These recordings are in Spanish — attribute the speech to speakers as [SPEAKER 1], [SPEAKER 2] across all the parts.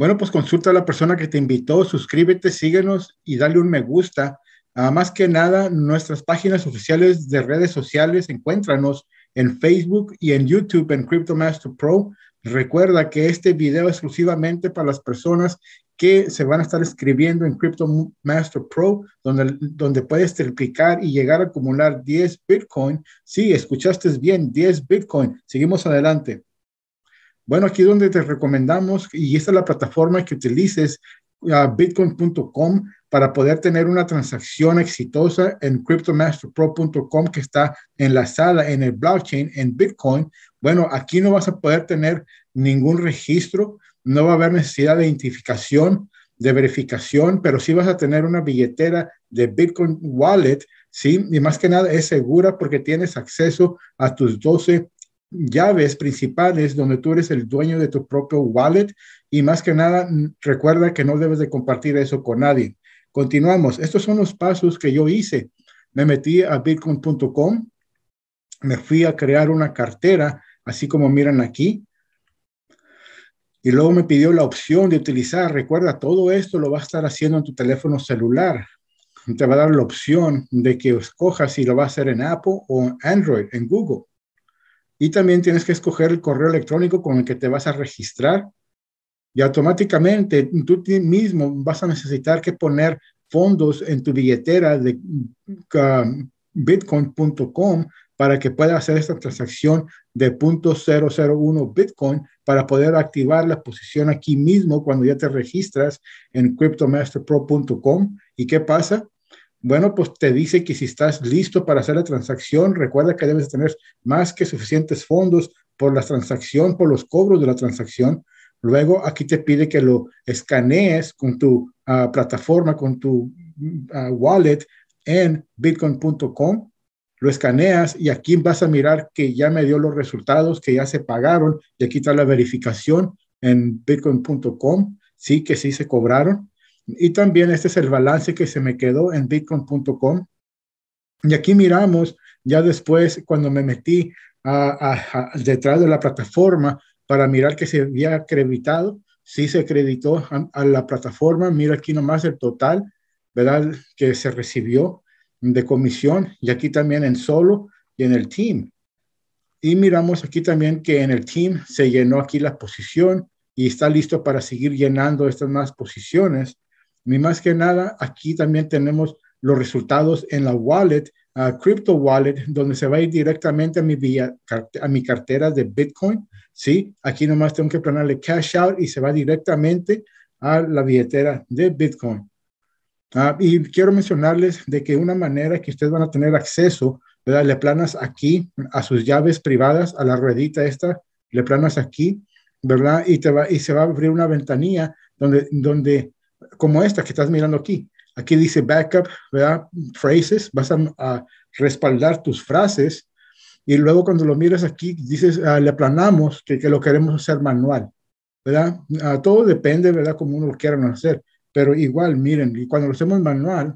[SPEAKER 1] Bueno, pues consulta a la persona que te invitó, suscríbete, síguenos y dale un me gusta. Ah, más que nada, nuestras páginas oficiales de redes sociales, encuéntranos en Facebook y en YouTube en Master Pro. Recuerda que este video es exclusivamente para las personas que se van a estar escribiendo en Master Pro, donde, donde puedes triplicar y llegar a acumular 10 Bitcoin. Sí, escuchaste bien, 10 Bitcoin. Seguimos adelante. Bueno, aquí es donde te recomendamos, y esta es la plataforma que utilices, bitcoin.com, para poder tener una transacción exitosa en cryptomasterpro.com que está enlazada en el blockchain, en Bitcoin. Bueno, aquí no vas a poder tener ningún registro, no va a haber necesidad de identificación, de verificación, pero sí vas a tener una billetera de Bitcoin Wallet, ¿sí? Y más que nada es segura porque tienes acceso a tus 12 llaves principales donde tú eres el dueño de tu propio wallet y más que nada mm, recuerda que no debes de compartir eso con nadie. Continuamos. Estos son los pasos que yo hice. Me metí a bitcoin.com, me fui a crear una cartera, así como miran aquí. Y luego me pidió la opción de utilizar, recuerda, todo esto lo va a estar haciendo en tu teléfono celular. Te va a dar la opción de que escojas si lo va a hacer en Apple o en Android, en Google. Y también tienes que escoger el correo electrónico con el que te vas a registrar. Y automáticamente tú mismo vas a necesitar que poner fondos en tu billetera de um, bitcoin.com para que pueda hacer esta transacción de 0.001 Bitcoin para poder activar la posición aquí mismo cuando ya te registras en cryptomasterpro.com. ¿Y qué pasa? Bueno, pues te dice que si estás listo para hacer la transacción, recuerda que debes tener más que suficientes fondos por la transacción, por los cobros de la transacción. Luego aquí te pide que lo escanees con tu ah, plataforma, con tu mm, ah, wallet en bitcoin.com. Lo escaneas y aquí vas a mirar que ya me dio los resultados, que ya se pagaron y aquí está la verificación en bitcoin.com. Sí, que sí se cobraron. Y también este es el balance que se me quedó en bitcoin.com. Y aquí miramos, ya después, cuando me metí detrás de la plataforma para mirar que se había acreditado, sí se acreditó a, la plataforma. Mira aquí nomás el total, ¿verdad? Que se recibió de comisión y aquí también en solo y en el team. Y miramos aquí también que en el team se llenó aquí la posición y está listo para seguir llenando estas más posiciones ni más que nada, aquí también tenemos los resultados en la wallet, a ah, crypto wallet, donde se va a ir directamente a mi, a mi cartera de Bitcoin. ¿sí? Aquí nomás tengo que planarle cash out y se va directamente a la billetera de Bitcoin. Ah, y quiero mencionarles de que una manera que ustedes van a tener acceso, ¿verdad? le planas aquí a sus llaves privadas, a la ruedita esta, le planas aquí, ¿verdad? Y, te va, y se va a abrir una ventanilla donde, donde como esta que estás mirando aquí. Aquí dice backup, ¿verdad? Phrases, vas a, respaldar tus frases y luego cuando lo miras aquí, dices, ah, le aplanamos que, lo queremos hacer manual, ¿verdad? Ah, todo depende, ¿verdad? Como uno lo quiera hacer, pero igual, miren, y cuando lo hacemos manual,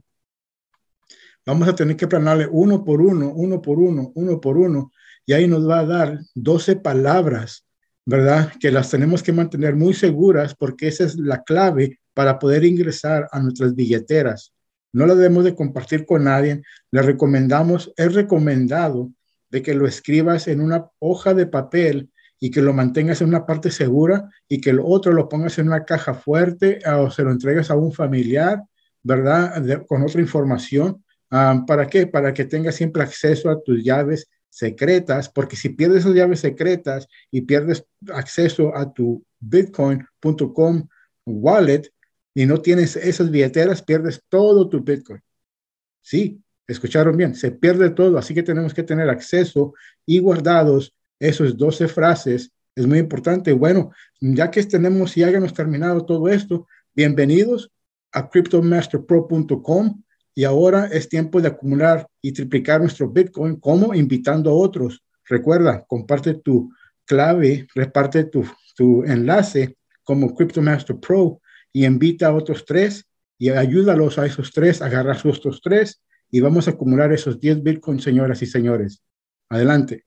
[SPEAKER 1] vamos a tener que planarle uno por uno, uno por uno, uno por uno, y ahí nos va a dar 12 palabras, ¿verdad? Que las tenemos que mantener muy seguras porque esa es la clave para poder ingresar a nuestras billeteras. No la debemos de compartir con nadie. Le recomendamos, es recomendado de que lo escribas en una hoja de papel y que lo mantengas en una parte segura y que el otro lo pongas en una caja fuerte eh, o se lo entregues a un familiar, ¿verdad? con otra información. Ah, ¿Para qué? Para que tengas siempre acceso a tus llaves secretas, porque si pierdes esas llaves secretas y pierdes acceso a tu bitcoin.com wallet, y no tienes esas billeteras, pierdes todo tu Bitcoin. Sí, escucharon bien, se pierde todo, así que tenemos que tener acceso y guardados esos 12 frases. Es muy importante. Bueno, ya que tenemos y hayamos terminado todo esto, bienvenidos a cryptomasterpro.com y ahora es tiempo de acumular y triplicar nuestro Bitcoin como invitando a otros. Recuerda, comparte tu clave, reparte tu, enlace como cryptomasterpro y invita a otros tres y ayúdalos a esos tres, agarra a estos tres y vamos a acumular esos 10 con señoras y señores. Adelante.